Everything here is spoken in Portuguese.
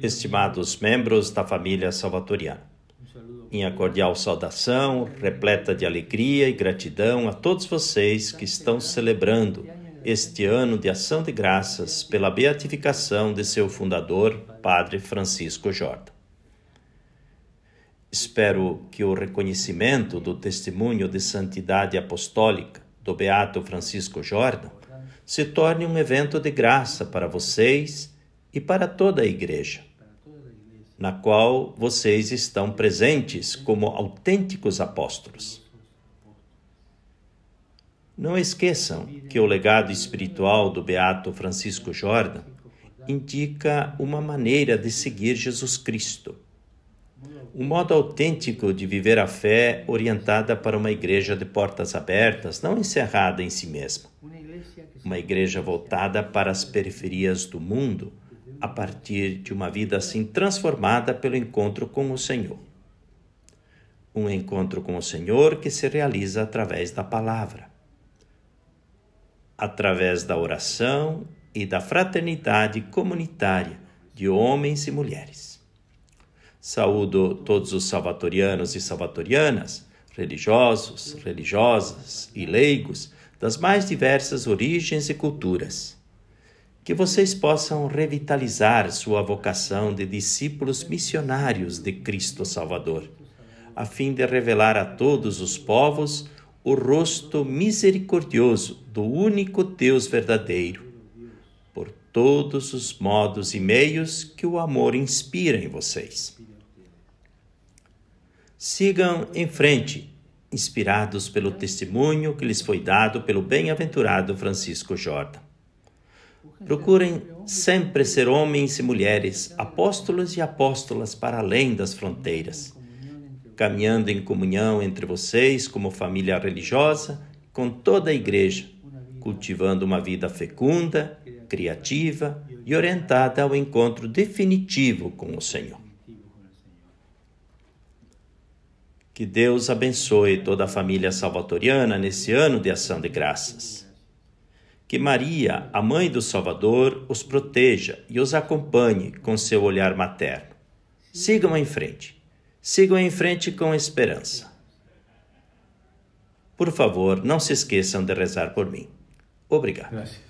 Estimados membros da família salvatoriana, minha cordial saudação, repleta de alegria e gratidão a todos vocês que estão celebrando este ano de ação de graças pela beatificação de seu fundador, Padre Francisco Jordan. Espero que o reconhecimento do testemunho de santidade apostólica do Beato Francisco Jordan se torne um evento de graça para vocês e para toda a igreja, na qual vocês estão presentes como autênticos apóstolos. Não esqueçam que o legado espiritual do beato Francisco Jordan indica uma maneira de seguir Jesus Cristo, um modo autêntico de viver a fé orientada para uma igreja de portas abertas, não encerrada em si mesma, uma igreja voltada para as periferias do mundo a partir de uma vida assim transformada pelo encontro com o Senhor. Um encontro com o Senhor que se realiza através da palavra, através da oração e da fraternidade comunitária de homens e mulheres. Saúdo todos os salvatorianos e salvatorianas, religiosos, religiosas e leigos das mais diversas origens e culturas que vocês possam revitalizar sua vocação de discípulos missionários de Cristo Salvador, a fim de revelar a todos os povos o rosto misericordioso do único Deus verdadeiro, por todos os modos e meios que o amor inspira em vocês. Sigam em frente, inspirados pelo testemunho que lhes foi dado pelo bem-aventurado Francisco Jordan. Procurem sempre ser homens e mulheres, apóstolos e apóstolas para além das fronteiras, caminhando em comunhão entre vocês como família religiosa, com toda a igreja, cultivando uma vida fecunda, criativa e orientada ao encontro definitivo com o Senhor. Que Deus abençoe toda a família salvatoriana nesse ano de ação de graças. Que Maria, a mãe do Salvador, os proteja e os acompanhe com seu olhar materno. Sigam em frente. Sigam em frente com esperança. Por favor, não se esqueçam de rezar por mim. Obrigado.